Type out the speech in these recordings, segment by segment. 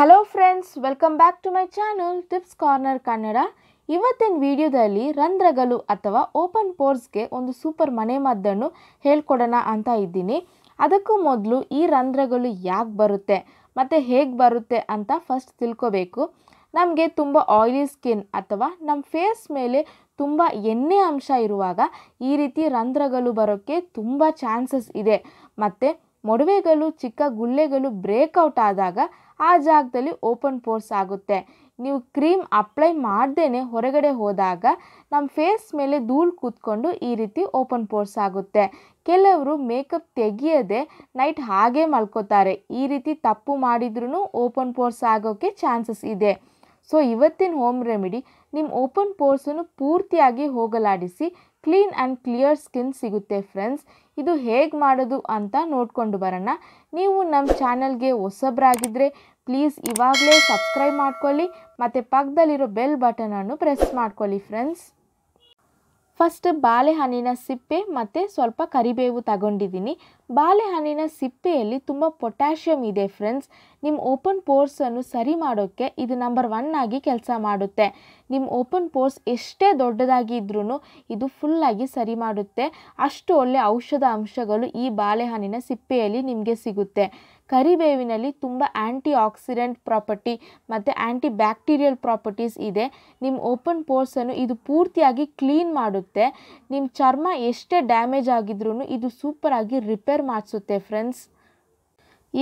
hello friends welcome back to my channel tips corner Kannada ಇವತ್ತಿನ ವಿಡಿಯೋದಲ್ಲಿ ರಂಧ್ರಗಳು ಅಥವಾ ಓಪನ್ ಪೋರ್ಸ್ಗೆ ಒಂದು ಸೂಪರ್ ಮನೆ ಮದ್ದನ್ನು ಹೇಳ್ಕೊಡೋಣ ಅಂತ ಇದ್ದೀನಿ ಅದಕ್ಕೂ ಮೊದಲು ಈ ರಂಧ್ರಗಳು ಯಾಕೆ ಬರುತ್ತೆ ಮತ್ತು ಹೇಗೆ ಬರುತ್ತೆ ಅಂತ ಫಸ್ಟ್ ತಿಳ್ಕೋಬೇಕು ನಮಗೆ ತುಂಬ ಆಯಿಲಿ ಸ್ಕಿನ್ ಅಥವಾ ನಮ್ಮ ಫೇಸ್ ಮೇಲೆ ತುಂಬ ಎಣ್ಣೆ ಅಂಶ ಇರುವಾಗ ಈ ರೀತಿ ರಂಧ್ರಗಳು ಬರೋಕ್ಕೆ ತುಂಬ ಚಾನ್ಸಸ್ ಇದೆ ಮತ್ತು ಮೊಡವೆಗಳು ಚಿಕ್ಕ ಗುಳ್ಳೆಗಳು ಬ್ರೇಕೌಟ್ ಆದಾಗ ಆ ಜಾಗದಲ್ಲಿ ಓಪನ್ ಪೋರ್ಸ್ ಆಗುತ್ತೆ ನೀವು ಕ್ರೀಮ್ ಅಪ್ಲೈ ಮಾಡ್ದೇ ಹೊರಗಡೆ ಹೋದಾಗ ನಮ್ಮ ಫೇಸ್ ಮೇಲೆ ಧೂಳು ಕೂತ್ಕೊಂಡು ಈ ರೀತಿ ಓಪನ್ ಪೋರ್ಸ್ ಆಗುತ್ತೆ ಕೆಲವರು ಮೇಕಪ್ ತೆಗಿಯದೆ ನೈಟ್ ಹಾಗೆ ಮಲ್ಕೋತಾರೆ ಈ ರೀತಿ ತಪ್ಪು ಮಾಡಿದ್ರೂ ಓಪನ್ ಪೋರ್ಸ್ ಆಗೋಕ್ಕೆ ಚಾನ್ಸಸ್ ಇದೆ ಸೊ ಇವತ್ತಿನ ಹೋಮ್ ರೆಮಿಡಿ ನಿಮ್ಮ ಓಪನ್ ಪೋರ್ಸನ್ನು ಪೂರ್ತಿಯಾಗಿ ಹೋಗಲಾಡಿಸಿ ಕ್ಲೀನ್ ಆ್ಯಂಡ್ ಕ್ಲಿಯರ್ ಸ್ಕಿನ್ ಸಿಗುತ್ತೆ ಫ್ರೆಂಡ್ಸ್ ಇದು ಹೇಗೆ ಮಾಡೋದು ಅಂತ ನೋಡಿಕೊಂಡು ಬರೋಣ ನೀವು ನಮ್ಮ ಚಾನಲ್ಗೆ ಹೊಸಬ್ರಾಗಿದ್ದರೆ ಪ್ಲೀಸ್ ಇವಾಗಲೇ ಸಬ್ಸ್ಕ್ರೈಬ್ ಮಾಡ್ಕೊಳ್ಳಿ ಮತ್ತು ಪಕ್ಕದಲ್ಲಿರೋ ಬೆಲ್ ಬಟನನ್ನು ಪ್ರೆಸ್ ಮಾಡ್ಕೊಳ್ಳಿ ಫ್ರೆಂಡ್ಸ್ ಫಸ್ಟ್ ಬಾಳೆಹಣ್ಣಿನ ಸಿಪ್ಪೆ ಮತ್ತು ಸ್ವಲ್ಪ ಕರಿಬೇವು ತಗೊಂಡಿದ್ದೀನಿ ಬಾಳೆಹಣ್ಣಿನ ಸಿಪ್ಪೆಯಲ್ಲಿ ತುಂಬ ಪೊಟ್ಯಾಷಿಯಮ್ ಇದೆ ಫ್ರೆಂಡ್ಸ್ ನಿಮ್ಮ ಓಪನ್ ಪೋರ್ಸನ್ನು ಸರಿ ಮಾಡೋಕ್ಕೆ ಇದು ನಂಬರ್ ಒನ್ ಆಗಿ ಕೆಲಸ ಮಾಡುತ್ತೆ ನಿಮ್ಮ ಓಪನ್ ಪೋರ್ಸ್ ಎಷ್ಟೇ ದೊಡ್ಡದಾಗಿ ಇದ್ರೂ ಇದು ಫುಲ್ಲಾಗಿ ಸರಿ ಮಾಡುತ್ತೆ ಅಷ್ಟು ಒಳ್ಳೆ ಔಷಧ ಅಂಶಗಳು ಈ ಬಾಳೆಹಣ್ಣಿನ ಸಿಪ್ಪೆಯಲ್ಲಿ ನಿಮಗೆ ಸಿಗುತ್ತೆ ಕರಿಬೇವಿನಲ್ಲಿ ತುಂಬ ಆ್ಯಂಟಿ ಆಕ್ಸಿಡೆಂಟ್ ಪ್ರಾಪರ್ಟಿ ಮತ್ತು ಆ್ಯಂಟಿ ಬ್ಯಾಕ್ಟೀರಿಯಲ್ ಪ್ರಾಪರ್ಟೀಸ್ ಇದೆ ನಿಮ್ಮ ಓಪನ್ ಪೋರ್ಸನ್ನು ಇದು ಪೂರ್ತಿಯಾಗಿ ಕ್ಲೀನ್ ಮಾಡುತ್ತೆ ನಿಮ್ಮ ಚರ್ಮ ಎಷ್ಟೇ ಡ್ಯಾಮೇಜ್ ಆಗಿದ್ರೂ ಇದು ಸೂಪರಾಗಿ ರಿಪೇರ್ ಮಾಡಿಸುತ್ತೆ ಫ್ರೆಂಡ್ಸ್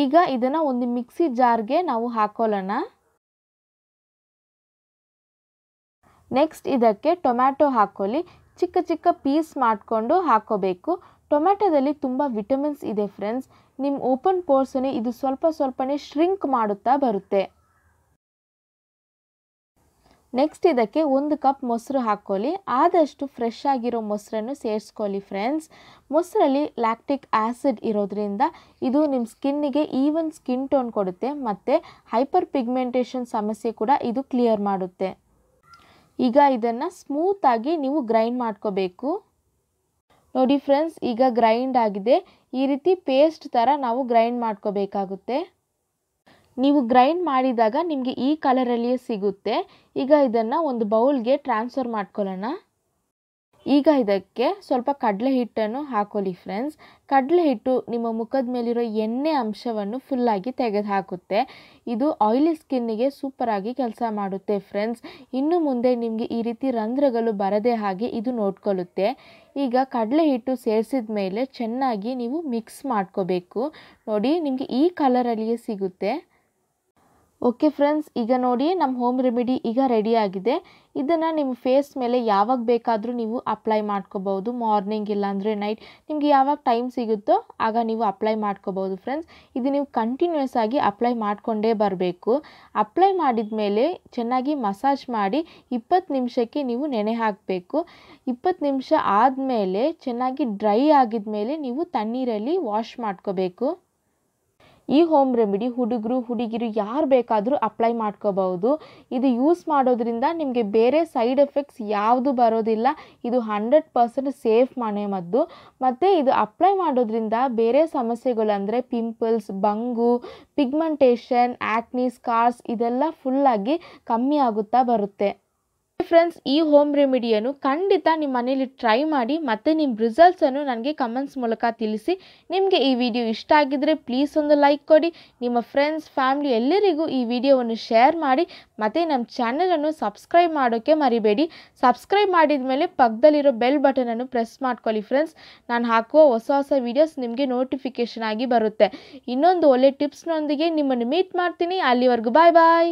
ಈಗ ಇದನ್ನು ಒಂದು ಮಿಕ್ಸಿ ಜಾರ್ಗೆ ನಾವು ಹಾಕೊಳ್ಳೋಣ ನೆಕ್ಸ್ಟ್ ಇದಕ್ಕೆ ಟೊಮ್ಯಾಟೊ ಹಾಕೊಳ್ಳಿ ಚಿಕ್ಕ ಚಿಕ್ಕ ಪೀಸ್ ಮಾಡಿಕೊಂಡು ಹಾಕೋಬೇಕು ಟೊಮೆಟೊದಲ್ಲಿ ತುಂಬ ವಿಟಮಿನ್ಸ್ ಇದೆ ಫ್ರೆಂಡ್ಸ್ ನಿಮ್ಮ ಓಪನ್ ಪೋರ್ಸನ್ನೇ ಇದು ಸ್ವಲ್ಪ ಸ್ವಲ್ಪನೇ ಶ್ರಿಂಕ್ ಮಾಡುತ್ತಾ ಬರುತ್ತೆ ನೆಕ್ಸ್ಟ್ ಇದಕ್ಕೆ ಒಂದು ಕಪ್ ಮೊಸರು ಹಾಕ್ಕೊಳ್ಳಿ ಆದಷ್ಟು ಫ್ರೆಶ್ ಆಗಿರೋ ಮೊಸರನ್ನು ಸೇರಿಸ್ಕೊಳ್ಳಿ ಫ್ರೆಂಡ್ಸ್ ಮೊಸರಲ್ಲಿ ಲ್ಯಾಕ್ಟಿಕ್ ಆ್ಯಸಿಡ್ ಇರೋದ್ರಿಂದ ಇದು ನಿಮ್ಮ ಸ್ಕಿನ್ನಿಗೆ ಈವನ್ ಸ್ಕಿನ್ ಟೋನ್ ಕೊಡುತ್ತೆ ಮತ್ತು ಹೈಪರ್ ಪಿಗ್ಮೆಂಟೇಷನ್ ಸಮಸ್ಯೆ ಕೂಡ ಇದು ಕ್ಲಿಯರ್ ಮಾಡುತ್ತೆ ಈಗ ಇದನ್ನು ಸ್ಮೂತಾಗಿ ನೀವು ಗ್ರೈಂಡ್ ಮಾಡ್ಕೋಬೇಕು ನೋಡಿ ಫ್ರೆಂಡ್ಸ್ ಈಗ ಗ್ರೈಂಡ್ ಆಗಿದೆ ಈ ರೀತಿ ಪೇಸ್ಟ್ ಥರ ನಾವು ಗ್ರೈಂಡ್ ಮಾಡ್ಕೋಬೇಕಾಗುತ್ತೆ ನೀವು ಗ್ರೈಂಡ್ ಮಾಡಿದಾಗ ನಿಮಗೆ ಈ ಕಲರಲ್ಲಿಯೇ ಸಿಗುತ್ತೆ ಈಗ ಇದನ್ನು ಒಂದು ಬೌಲ್ಗೆ ಟ್ರಾನ್ಸ್ಫರ್ ಮಾಡ್ಕೊಳ್ಳೋಣ ಈಗ ಇದಕ್ಕೆ ಸ್ವಲ್ಪ ಕಡಲೆ ಹಿಟ್ಟನ್ನು ಹಾಕೊಳ್ಳಿ ಫ್ರೆಂಡ್ಸ್ ಕಡಲೆ ಹಿಟ್ಟು ನಿಮ್ಮ ಮುಖದ ಮೇಲಿರೋ ಎಣ್ಣೆ ಅಂಶವನ್ನು ಫುಲ್ಲಾಗಿ ತೆಗೆದುಹಾಕುತ್ತೆ ಇದು ಆಯಿಲಿ ಸ್ಕಿನ್ನಿಗೆ ಸೂಪರಾಗಿ ಕೆಲಸ ಮಾಡುತ್ತೆ ಫ್ರೆಂಡ್ಸ್ ಇನ್ನು ಮುಂದೆ ನಿಮಗೆ ಈ ರೀತಿ ರಂಧ್ರಗಳು ಬರದೇ ಹಾಗೆ ಇದು ನೋಡ್ಕೊಳ್ಳುತ್ತೆ ಈಗ ಕಡಲೆ ಹಿಟ್ಟು ಸೇರಿಸಿದ ಮೇಲೆ ಚೆನ್ನಾಗಿ ನೀವು ಮಿಕ್ಸ್ ಮಾಡ್ಕೋಬೇಕು ನೋಡಿ ನಿಮಗೆ ಈ ಕಲರಲ್ಲಿಯೇ ಸಿಗುತ್ತೆ ಓಕೆ ಫ್ರೆಂಡ್ಸ್ ಈಗ ನೋಡಿ ನಮ್ಮ ಹೋಮ್ ರೆಮಿಡಿ ಈಗ ರೆಡಿಯಾಗಿದೆ ಇದನ್ನು ನಿಮ್ಮ ಫೇಸ್ ಮೇಲೆ ಯಾವಾಗ ಬೇಕಾದರೂ ನೀವು ಅಪ್ಲೈ ಮಾಡ್ಕೋಬೋದು ಮಾರ್ನಿಂಗ್ ಇಲ್ಲಾಂದರೆ ನೈಟ್ ನಿಮಗೆ ಯಾವಾಗ ಟೈಮ್ ಸಿಗುತ್ತೋ ಆಗ ನೀವು ಅಪ್ಲೈ ಮಾಡ್ಕೋಬೋದು ಫ್ರೆಂಡ್ಸ್ ಇದು ನೀವು ಕಂಟಿನ್ಯೂಸ್ ಆಗಿ ಅಪ್ಲೈ ಮಾಡಿಕೊಂಡೇ ಬರಬೇಕು ಅಪ್ಲೈ ಮಾಡಿದ ಮೇಲೆ ಚೆನ್ನಾಗಿ ಮಸಾಜ್ ಮಾಡಿ ಇಪ್ಪತ್ತು ನಿಮಿಷಕ್ಕೆ ನೀವು ನೆನೆ ಹಾಕಬೇಕು ಇಪ್ಪತ್ತು ನಿಮಿಷ ಆದಮೇಲೆ ಚೆನ್ನಾಗಿ ಡ್ರೈ ಆಗಿದ ಮೇಲೆ ನೀವು ತಣ್ಣೀರಲ್ಲಿ ವಾಶ್ ಮಾಡ್ಕೋಬೇಕು ಈ ಹೋಮ್ ರೆಮಿಡಿ ಹುಡುಗರು ಹುಡುಗಿರು ಯಾರು ಬೇಕಾದರೂ ಅಪ್ಲೈ ಮಾಡ್ಕೋಬಹುದು ಇದು ಯೂಸ್ ಮಾಡೋದ್ರಿಂದ ನಿಮಗೆ ಬೇರೆ ಸೈಡ್ ಎಫೆಕ್ಟ್ಸ್ ಯಾವುದು ಬರೋದಿಲ್ಲ ಇದು ಹಂಡ್ರೆಡ್ ಪರ್ಸೆಂಟ್ ಸೇಫ್ ಮನೆ ಮದ್ದು ಮತ್ತು ಇದು ಅಪ್ಲೈ ಮಾಡೋದ್ರಿಂದ ಬೇರೆ ಸಮಸ್ಯೆಗಳಂದರೆ ಪಿಂಪಲ್ಸ್ ಬಂಗು ಪಿಗ್ಮೆಂಟೇಷನ್ ಆ್ಯಕ್ನಿ ಸ್ಕಾರ್ಸ್ ಇದೆಲ್ಲ ಫುಲ್ಲಾಗಿ ಕಮ್ಮಿ ಆಗುತ್ತಾ ಬರುತ್ತೆ ಫ್ರೆಂಡ್ಸ್ ಈ ಹೋಮ್ ರೆಮಿಡಿಯನ್ನು ಖಂಡಿತ ನಿಮ್ಮ ಮನೇಲಿ ಟ್ರೈ ಮಾಡಿ ಮತ್ತು ನಿಮ್ಮ ರಿಸಲ್ಟ್ಸನ್ನು ನನಗೆ ಕಮೆಂಟ್ಸ್ ಮೂಲಕ ತಿಳಿಸಿ ನಿಮಗೆ ಈ ವಿಡಿಯೋ ಇಷ್ಟ ಆಗಿದ್ದರೆ ಪ್ಲೀಸ್ ಒಂದು ಲೈಕ್ ಕೊಡಿ ನಿಮ್ಮ ಫ್ರೆಂಡ್ಸ್ ಫ್ಯಾಮ್ಲಿ ಎಲ್ಲರಿಗೂ ಈ ವಿಡಿಯೋವನ್ನು ಶೇರ್ ಮಾಡಿ ಮತ್ತು ನಮ್ಮ ಚಾನಲನ್ನು ಸಬ್ಸ್ಕ್ರೈಬ್ ಮಾಡೋಕ್ಕೆ ಮರಿಬೇಡಿ ಸಬ್ಸ್ಕ್ರೈಬ್ ಮಾಡಿದ ಮೇಲೆ ಪಕ್ಕದಲ್ಲಿರೋ ಬೆಲ್ ಬಟನನ್ನು ಪ್ರೆಸ್ ಮಾಡ್ಕೊಳ್ಳಿ ಫ್ರೆಂಡ್ಸ್ ನಾನು ಹಾಕುವ ಹೊಸ ಹೊಸ ವೀಡಿಯೋಸ್ ನಿಮಗೆ ನೋಟಿಫಿಕೇಷನ್ ಆಗಿ ಬರುತ್ತೆ ಇನ್ನೊಂದು ಒಳ್ಳೆ ಟಿಪ್ಸ್ನೊಂದಿಗೆ ನಿಮ್ಮನ್ನು ಮೀಟ್ ಮಾಡ್ತೀನಿ ಅಲ್ಲಿವರೆಗೂ ಬಾಯ್ ಬಾಯ್